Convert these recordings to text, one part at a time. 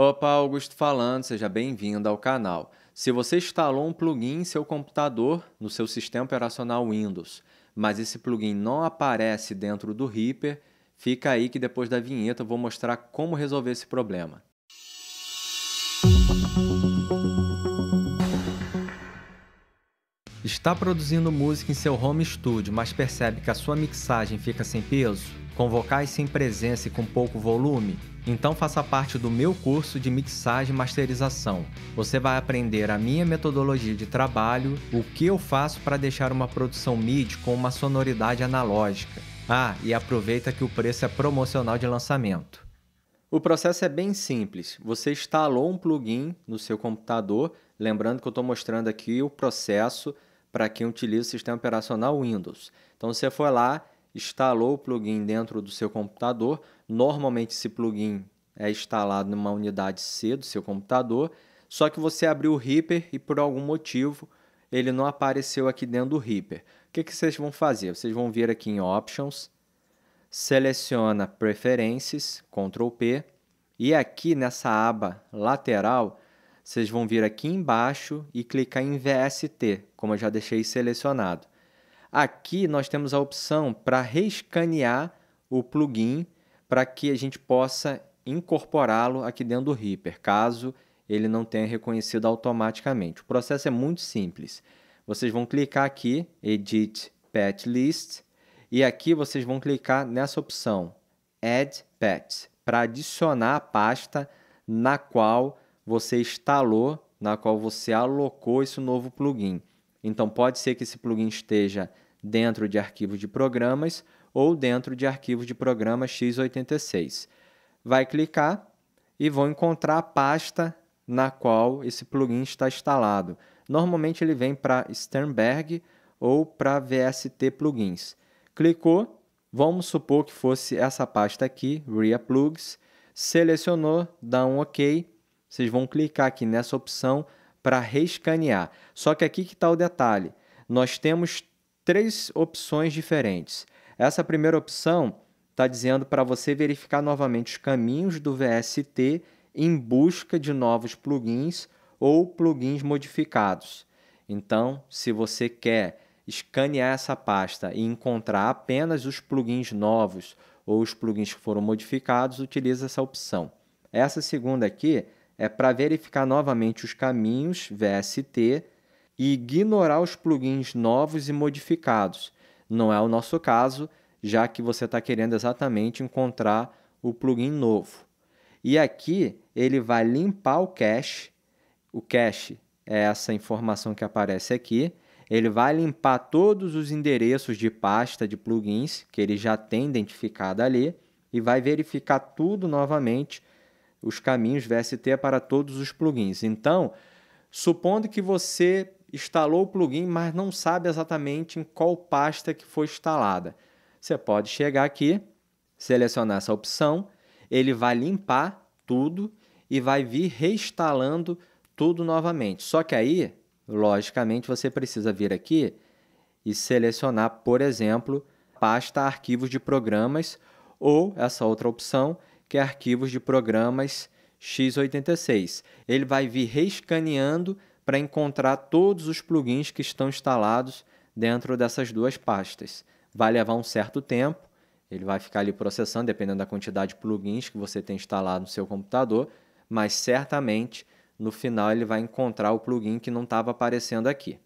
Opa, Augusto falando, seja bem-vindo ao canal. Se você instalou um plugin em seu computador, no seu sistema operacional Windows, mas esse plugin não aparece dentro do Reaper, fica aí que depois da vinheta eu vou mostrar como resolver esse problema. Está produzindo música em seu home studio, mas percebe que a sua mixagem fica sem peso? Com vocais sem presença e com pouco volume? Então faça parte do meu curso de mixagem e masterização. Você vai aprender a minha metodologia de trabalho, o que eu faço para deixar uma produção MIDI com uma sonoridade analógica. Ah, e aproveita que o preço é promocional de lançamento. O processo é bem simples. Você instalou um plugin no seu computador, lembrando que eu estou mostrando aqui o processo para quem utiliza o sistema operacional Windows. Então você foi lá, instalou o plugin dentro do seu computador. Normalmente esse plugin é instalado numa unidade C do seu computador, só que você abriu o Reaper e por algum motivo ele não apareceu aqui dentro do Reaper. O que, que vocês vão fazer? Vocês vão vir aqui em Options, seleciona Preferências, Ctrl P, e aqui nessa aba lateral vocês vão vir aqui embaixo e clicar em VST, como eu já deixei selecionado. Aqui nós temos a opção para reescanear o plugin para que a gente possa incorporá-lo aqui dentro do Reaper, caso ele não tenha reconhecido automaticamente. O processo é muito simples. Vocês vão clicar aqui, Edit Patch List, e aqui vocês vão clicar nessa opção, Add Patch, para adicionar a pasta na qual você instalou, na qual você alocou esse novo plugin. Então pode ser que esse plugin esteja dentro de arquivos de programas ou dentro de arquivos de programa x86. Vai clicar e vão encontrar a pasta na qual esse plugin está instalado. Normalmente ele vem para Sternberg ou para VST plugins. Clicou, vamos supor que fosse essa pasta aqui, RIA Plugs, selecionou, dá um OK vocês vão clicar aqui nessa opção para reescanear. Só que aqui que está o detalhe, nós temos três opções diferentes. Essa primeira opção está dizendo para você verificar novamente os caminhos do VST em busca de novos plugins ou plugins modificados. Então, se você quer escanear essa pasta e encontrar apenas os plugins novos ou os plugins que foram modificados, utiliza essa opção. Essa segunda aqui é para verificar novamente os caminhos VST e ignorar os plugins novos e modificados. Não é o nosso caso, já que você está querendo exatamente encontrar o plugin novo. E aqui ele vai limpar o cache. O cache é essa informação que aparece aqui. Ele vai limpar todos os endereços de pasta de plugins que ele já tem identificado ali e vai verificar tudo novamente os caminhos VST para todos os plugins. Então, supondo que você instalou o plugin, mas não sabe exatamente em qual pasta que foi instalada, você pode chegar aqui, selecionar essa opção, ele vai limpar tudo e vai vir reinstalando tudo novamente. Só que aí, logicamente, você precisa vir aqui e selecionar, por exemplo, pasta arquivos de programas ou essa outra opção, que é arquivos de programas x86. Ele vai vir reescaneando para encontrar todos os plugins que estão instalados dentro dessas duas pastas. Vai levar um certo tempo, ele vai ficar ali processando, dependendo da quantidade de plugins que você tem instalado no seu computador, mas certamente no final ele vai encontrar o plugin que não estava aparecendo aqui.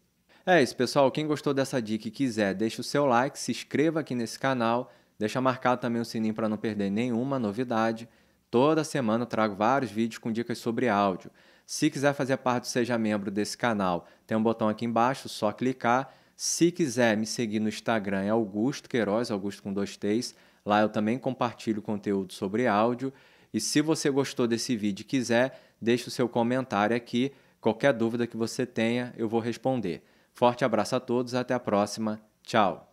É isso, pessoal. Quem gostou dessa dica e quiser, deixe o seu like, se inscreva aqui nesse canal Deixa marcado também o sininho para não perder nenhuma novidade. Toda semana eu trago vários vídeos com dicas sobre áudio. Se quiser fazer parte do Seja Membro desse canal, tem um botão aqui embaixo, só clicar. Se quiser me seguir no Instagram é Augusto Queiroz, Augusto com dois T's. Lá eu também compartilho conteúdo sobre áudio. E se você gostou desse vídeo e quiser, deixe o seu comentário aqui. Qualquer dúvida que você tenha, eu vou responder. Forte abraço a todos, até a próxima. Tchau!